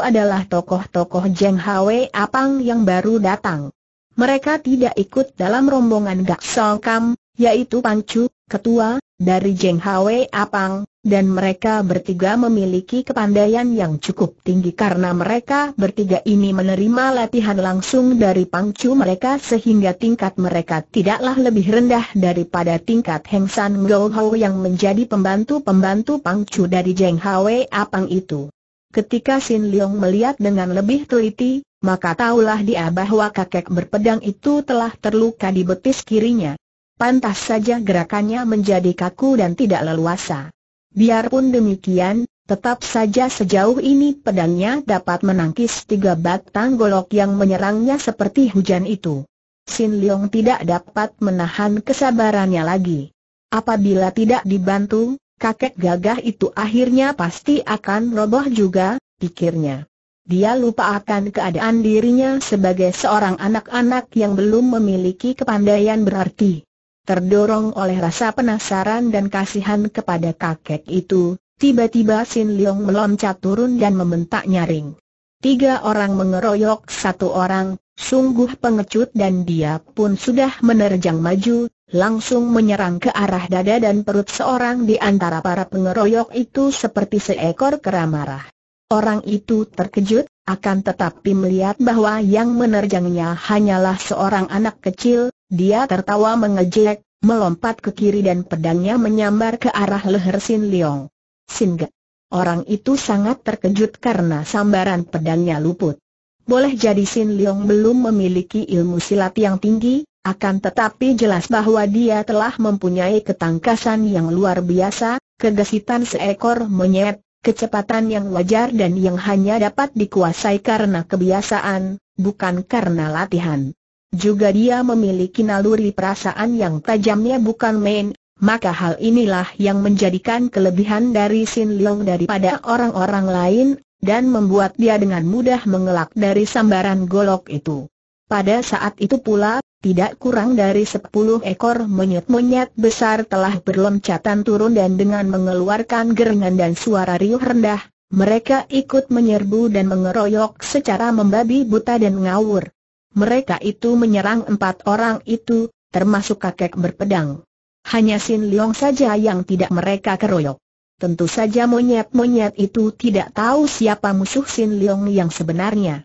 adalah tokoh-tokoh Jeng Hwe Apang yang baru datang. Mereka tidak ikut dalam rombongan Gak Song Kam, yaitu Pancu, ketua, dari Jeng Hwe Apang, dan mereka bertiga memiliki kepandaian yang cukup tinggi karena mereka bertiga ini menerima latihan langsung dari pangcu mereka sehingga tingkat mereka tidaklah lebih rendah daripada tingkat Heng San Go yang menjadi pembantu-pembantu pangcu dari Jeng Hwe Apang itu. Ketika Sin Leong melihat dengan lebih teliti, maka tahulah dia bahwa kakek berpedang itu telah terluka di betis kirinya. Pantas saja gerakannya menjadi kaku dan tidak leluasa. Biarpun demikian, tetap saja sejauh ini pedangnya dapat menangkis tiga batang golok yang menyerangnya seperti hujan itu. Sin Leong tidak dapat menahan kesabarannya lagi. Apabila tidak dibantu, kakek gagah itu akhirnya pasti akan roboh juga, pikirnya. Dia lupa akan keadaan dirinya sebagai seorang anak-anak yang belum memiliki kepandaian berarti. Terdorong oleh rasa penasaran dan kasihan kepada kakek itu, tiba-tiba Sin Leong meloncat turun dan membentak nyaring. Tiga orang mengeroyok satu orang, sungguh pengecut dan dia pun sudah menerjang maju, langsung menyerang ke arah dada dan perut seorang di antara para pengeroyok itu seperti seekor kera marah. Orang itu terkejut, akan tetapi melihat bahwa yang menerjangnya hanyalah seorang anak kecil, dia tertawa mengejek, melompat ke kiri dan pedangnya menyambar ke arah leher Sin Leong. Ge. Orang itu sangat terkejut karena sambaran pedangnya luput. Boleh jadi Sin Leong belum memiliki ilmu silat yang tinggi, akan tetapi jelas bahwa dia telah mempunyai ketangkasan yang luar biasa, kegesitan seekor monyet, kecepatan yang wajar dan yang hanya dapat dikuasai karena kebiasaan, bukan karena latihan juga dia memiliki naluri perasaan yang tajamnya bukan main, maka hal inilah yang menjadikan kelebihan dari Sin Leong daripada orang-orang lain, dan membuat dia dengan mudah mengelak dari sambaran golok itu. Pada saat itu pula, tidak kurang dari sepuluh ekor monyet-monyet besar telah berloncatan turun dan dengan mengeluarkan gerengan dan suara riuh rendah, mereka ikut menyerbu dan mengeroyok secara membabi buta dan ngawur mereka itu menyerang empat orang itu, termasuk kakek berpedang. Hanya Sin Leong saja yang tidak mereka keroyok. Tentu saja monyet-monyet itu tidak tahu siapa musuh Sin Leong yang sebenarnya.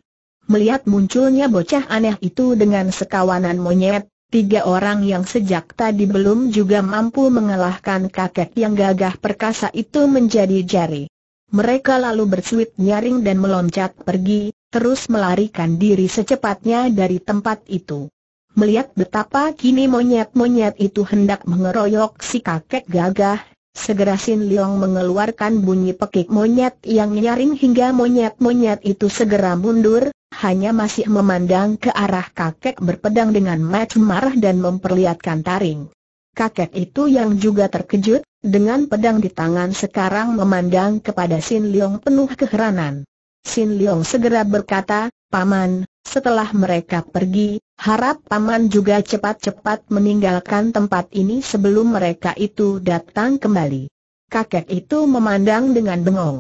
Melihat munculnya bocah aneh itu dengan sekawanan monyet, tiga orang yang sejak tadi belum juga mampu mengalahkan kakek yang gagah perkasa itu menjadi jari. Mereka lalu bersuit nyaring dan meloncat pergi, terus melarikan diri secepatnya dari tempat itu. Melihat betapa kini monyet-monyet itu hendak mengeroyok si kakek gagah, segera Sin Leong mengeluarkan bunyi pekik monyet yang nyaring hingga monyet-monyet itu segera mundur, hanya masih memandang ke arah kakek berpedang dengan mata marah dan memperlihatkan taring. Kakek itu yang juga terkejut, dengan pedang di tangan sekarang memandang kepada Sin Leong penuh keheranan. Sin Leong segera berkata, Paman, setelah mereka pergi, harap Paman juga cepat-cepat meninggalkan tempat ini sebelum mereka itu datang kembali. Kakek itu memandang dengan bengong.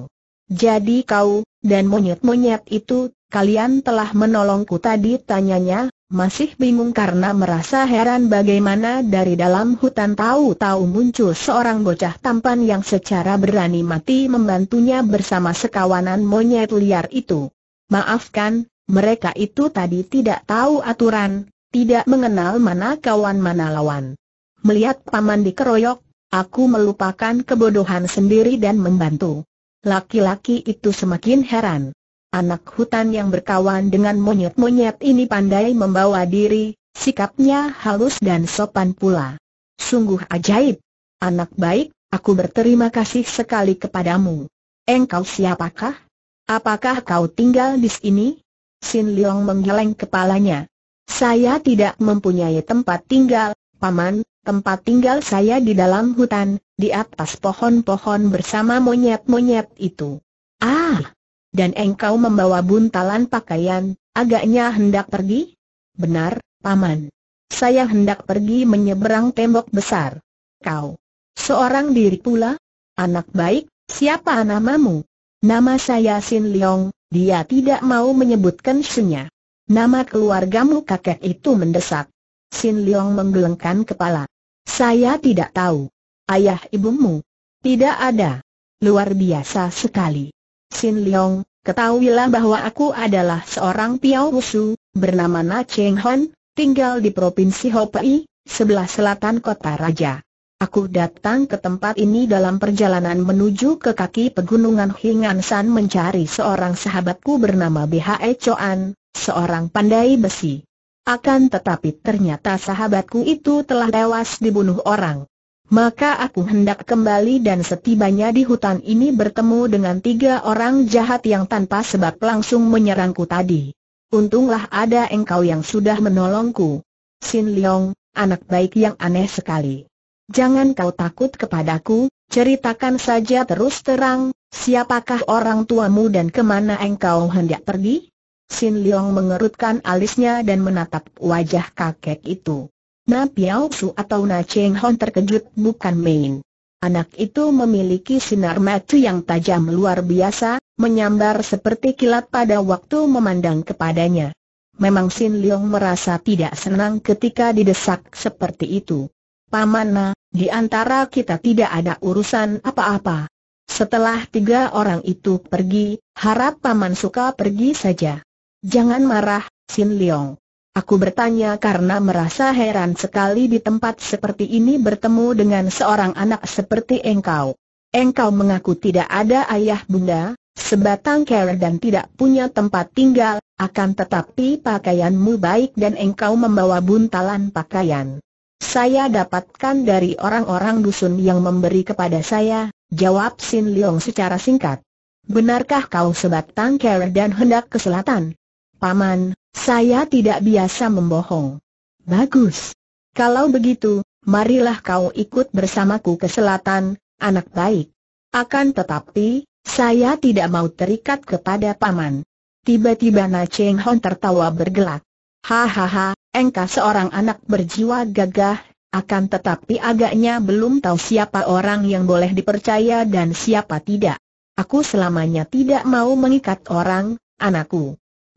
Jadi kau, dan monyet-monyet itu, kalian telah menolongku tadi tanyanya, masih bingung karena merasa heran bagaimana dari dalam hutan tahu-tahu muncul seorang bocah tampan yang secara berani mati membantunya bersama sekawanan monyet liar itu. Maafkan, mereka itu tadi tidak tahu aturan, tidak mengenal mana kawan mana lawan. Melihat paman dikeroyok, aku melupakan kebodohan sendiri dan membantu. Laki-laki itu semakin heran. Anak hutan yang berkawan dengan monyet-monyet ini pandai membawa diri, sikapnya halus dan sopan pula. Sungguh ajaib. Anak baik, aku berterima kasih sekali kepadamu. Engkau siapakah? Apakah kau tinggal di sini? Sin Leong menggeleng kepalanya. Saya tidak mempunyai tempat tinggal, Paman, tempat tinggal saya di dalam hutan, di atas pohon-pohon bersama monyet-monyet itu. Ah! dan engkau membawa buntalan pakaian, agaknya hendak pergi? Benar, Paman. Saya hendak pergi menyeberang tembok besar. Kau? Seorang diri pula? Anak baik, siapa namamu? Nama saya Sin Leong, dia tidak mau menyebutkan senya. Nama keluargamu kakek itu mendesak. Sin Leong menggelengkan kepala. Saya tidak tahu. Ayah ibumu? Tidak ada. Luar biasa sekali. Sin Leong, ketahuilah bahwa aku adalah seorang Piao Wusu, bernama Na Cheng Hon, tinggal di Provinsi Hopei, sebelah selatan kota Raja. Aku datang ke tempat ini dalam perjalanan menuju ke kaki pegunungan Hingansan mencari seorang sahabatku bernama BHE Choan, seorang pandai besi. Akan tetapi ternyata sahabatku itu telah tewas dibunuh orang. Maka aku hendak kembali dan setibanya di hutan ini bertemu dengan tiga orang jahat yang tanpa sebab langsung menyerangku tadi. Untunglah ada engkau yang sudah menolongku. Sin Leong, anak baik yang aneh sekali. Jangan kau takut kepadaku, ceritakan saja terus terang, siapakah orang tuamu dan kemana engkau hendak pergi? Sin Leong mengerutkan alisnya dan menatap wajah kakek itu. Na Piao Su atau Na Cheng Hon terkejut bukan main. Anak itu memiliki sinar mata yang tajam luar biasa, menyambar seperti kilat pada waktu memandang kepadanya. Memang Sin Leong merasa tidak senang ketika didesak seperti itu. Paman Na, di antara kita tidak ada urusan apa-apa. Setelah tiga orang itu pergi, harap Paman suka pergi saja. Jangan marah, Sin Leong. Aku bertanya karena merasa heran sekali di tempat seperti ini bertemu dengan seorang anak seperti engkau. Engkau mengaku tidak ada ayah bunda, sebatang kera dan tidak punya tempat tinggal, akan tetapi pakaianmu baik dan engkau membawa buntalan pakaian. Saya dapatkan dari orang-orang dusun yang memberi kepada saya, jawab Sin Leong secara singkat. Benarkah kau sebatang kera dan hendak ke selatan? Paman, saya tidak biasa membohong. Bagus. Kalau begitu, marilah kau ikut bersamaku ke selatan, anak baik. Akan tetapi, saya tidak mau terikat kepada paman. Tiba-tiba Na Cheng Hon tertawa bergelak. Hahaha, engkau seorang anak berjiwa gagah, akan tetapi agaknya belum tahu siapa orang yang boleh dipercaya dan siapa tidak. Aku selamanya tidak mau mengikat orang, anakku.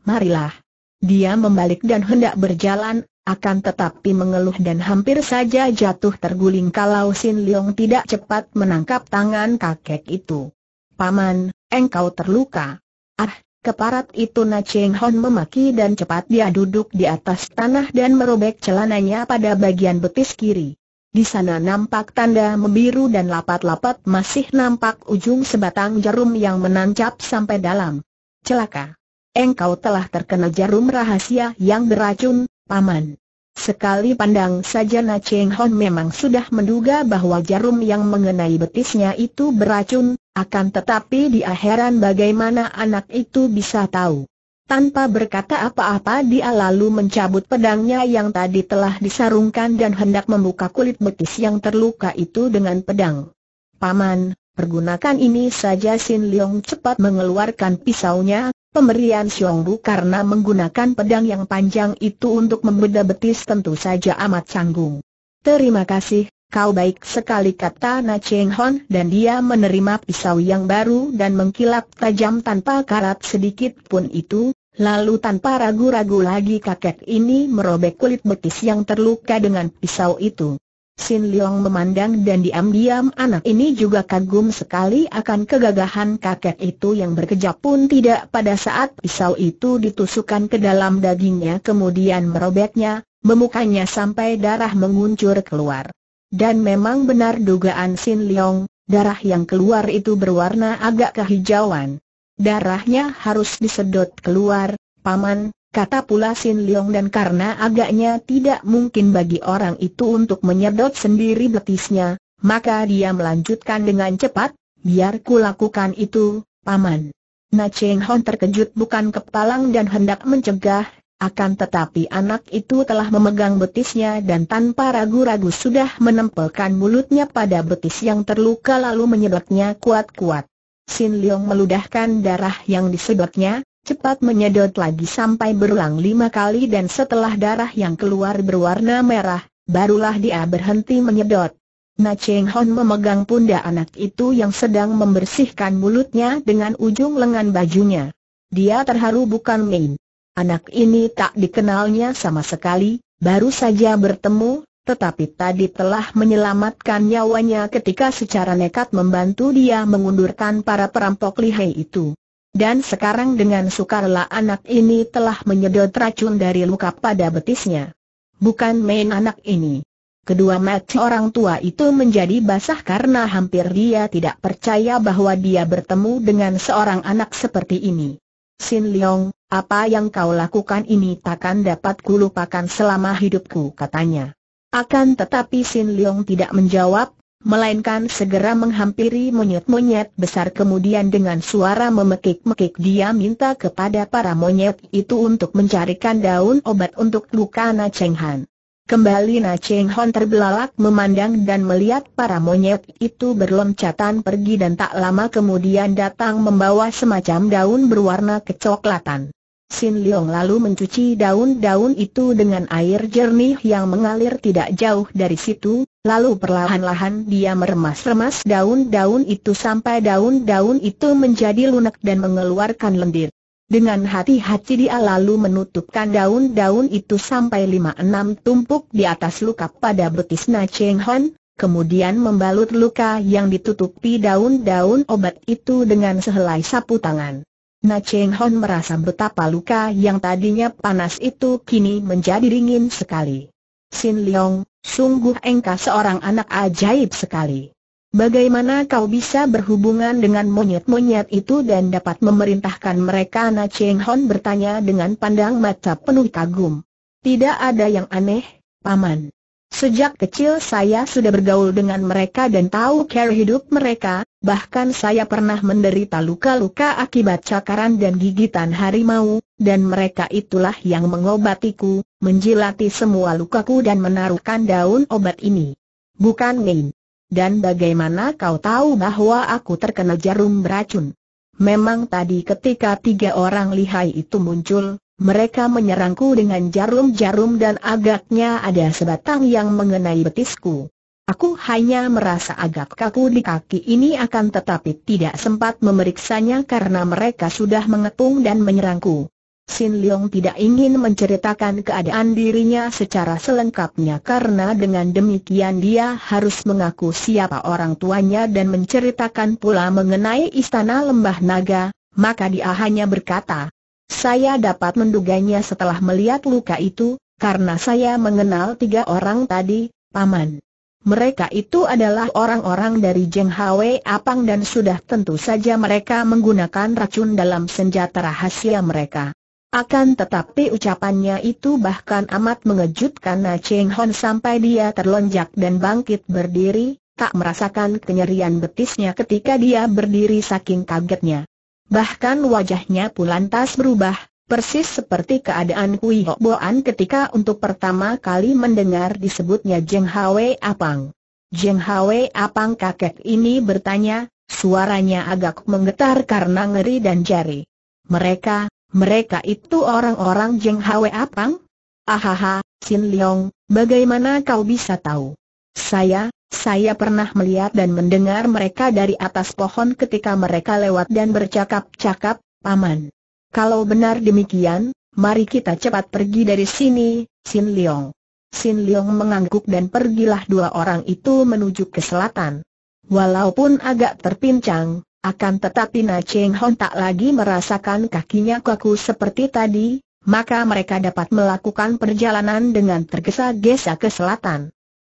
Marilah, dia membalik dan hendak berjalan, akan tetapi mengeluh dan hampir saja jatuh terguling kalau Sin Leong tidak cepat menangkap tangan kakek itu. Paman, engkau terluka. Ah, keparat itu Na Cheng Hon memaki dan cepat dia duduk di atas tanah dan merobek celananya pada bagian betis kiri. Di sana nampak tanda membiru dan lapat-lapat masih nampak ujung sebatang jarum yang menancap sampai dalam. Celaka engkau telah terkena jarum rahasia yang beracun, paman. Sekali pandang saja Na Cheng Hon memang sudah menduga bahwa jarum yang mengenai betisnya itu beracun, akan tetapi dia heran bagaimana anak itu bisa tahu. Tanpa berkata apa-apa dia lalu mencabut pedangnya yang tadi telah disarungkan dan hendak membuka kulit betis yang terluka itu dengan pedang. Paman, pergunakan ini saja Sin Leong cepat mengeluarkan pisaunya, Pemberian Bu karena menggunakan pedang yang panjang itu untuk membeda betis tentu saja amat canggung. Terima kasih, kau baik sekali kata Na Cheng Hon dan dia menerima pisau yang baru dan mengkilap tajam tanpa karat sedikit pun itu, lalu tanpa ragu-ragu lagi kakek ini merobek kulit betis yang terluka dengan pisau itu. Sin Leong memandang dan diam-diam anak ini juga kagum sekali akan kegagahan kakek itu yang berkejap pun tidak pada saat pisau itu ditusukkan ke dalam dagingnya kemudian merobeknya, memukanya sampai darah menguncur keluar. Dan memang benar dugaan Sin Leong, darah yang keluar itu berwarna agak kehijauan. Darahnya harus disedot keluar, paman, Kata pula Sin Leong dan karena agaknya tidak mungkin bagi orang itu untuk menyedot sendiri betisnya, maka dia melanjutkan dengan cepat, biar ku lakukan itu, Paman. Na Cheng Hon terkejut bukan kepalang dan hendak mencegah, akan tetapi anak itu telah memegang betisnya dan tanpa ragu-ragu sudah menempelkan mulutnya pada betis yang terluka lalu menyedotnya kuat-kuat. Sin Leong meludahkan darah yang disedotnya, cepat menyedot lagi sampai berulang lima kali dan setelah darah yang keluar berwarna merah, barulah dia berhenti menyedot. Na Cheng Hon memegang pundak anak itu yang sedang membersihkan mulutnya dengan ujung lengan bajunya. Dia terharu bukan main. Anak ini tak dikenalnya sama sekali, baru saja bertemu, tetapi tadi telah menyelamatkan nyawanya ketika secara nekat membantu dia mengundurkan para perampok lihai itu dan sekarang dengan sukarela anak ini telah menyedot racun dari luka pada betisnya. Bukan main anak ini. Kedua mata orang tua itu menjadi basah karena hampir dia tidak percaya bahwa dia bertemu dengan seorang anak seperti ini. Sin Leong, apa yang kau lakukan ini takkan dapat kulupakan selama hidupku katanya. Akan tetapi Sin Leong tidak menjawab, melainkan segera menghampiri monyet-monyet besar kemudian dengan suara memekik-mekik dia minta kepada para monyet itu untuk mencarikan daun obat untuk luka Na Cheng Han. Kembali Na Cheng Han terbelalak memandang dan melihat para monyet itu berloncatan pergi dan tak lama kemudian datang membawa semacam daun berwarna kecoklatan. Sin Leong lalu mencuci daun-daun itu dengan air jernih yang mengalir tidak jauh dari situ, Lalu perlahan-lahan dia meremas-remas daun-daun itu sampai daun-daun itu menjadi lunak dan mengeluarkan lendir. Dengan hati-hati dia lalu menutupkan daun-daun itu sampai lima enam tumpuk di atas luka pada betis Na Cheng Hon, kemudian membalut luka yang ditutupi daun-daun obat itu dengan sehelai sapu tangan. Na Cheng Hon merasa betapa luka yang tadinya panas itu kini menjadi dingin sekali. Sin Leong, Sungguh engkau seorang anak ajaib sekali. Bagaimana kau bisa berhubungan dengan monyet-monyet itu dan dapat memerintahkan mereka? Na Cheng Hon bertanya dengan pandang mata penuh kagum. Tidak ada yang aneh, Paman. Sejak kecil saya sudah bergaul dengan mereka dan tahu cara hidup mereka, bahkan saya pernah menderita luka-luka akibat cakaran dan gigitan harimau, dan mereka itulah yang mengobatiku, menjilati semua lukaku dan menaruhkan daun obat ini. Bukan main. Dan bagaimana kau tahu bahwa aku terkena jarum beracun? Memang tadi ketika tiga orang lihai itu muncul, mereka menyerangku dengan jarum-jarum dan agaknya ada sebatang yang mengenai betisku. Aku hanya merasa agak kaku di kaki ini akan tetapi tidak sempat memeriksanya karena mereka sudah mengepung dan menyerangku. Sin Leong tidak ingin menceritakan keadaan dirinya secara selengkapnya karena dengan demikian dia harus mengaku siapa orang tuanya dan menceritakan pula mengenai istana lembah naga, maka dia hanya berkata, saya dapat menduganya setelah melihat luka itu, karena saya mengenal tiga orang tadi, Paman. Mereka itu adalah orang-orang dari Jeng Hwe Apang dan sudah tentu saja mereka menggunakan racun dalam senjata rahasia mereka. Akan tetapi ucapannya itu bahkan amat mengejutkan Na Cheng Hon sampai dia terlonjak dan bangkit berdiri, tak merasakan kenyerian betisnya ketika dia berdiri saking kagetnya. Bahkan wajahnya pun lantas berubah, Persis seperti keadaan Kui Ho Boan ketika untuk pertama kali mendengar disebutnya Jeng Hwe Apang. Jeng Hwe Apang kakek ini bertanya, suaranya agak menggetar karena ngeri dan jari. Mereka, mereka itu orang-orang Jeng Hwe Apang? Ahaha, Sin Leong, bagaimana kau bisa tahu? Saya, saya pernah melihat dan mendengar mereka dari atas pohon ketika mereka lewat dan bercakap-cakap, Paman. Kalau benar demikian, mari kita cepat pergi dari sini, Sin Leong. Sin Leong mengangguk dan pergilah dua orang itu menuju ke selatan. Walaupun agak terpincang, akan tetapi Na Cheng Hon tak lagi merasakan kakinya kaku seperti tadi, maka mereka dapat melakukan perjalanan dengan tergesa-gesa ke selatan.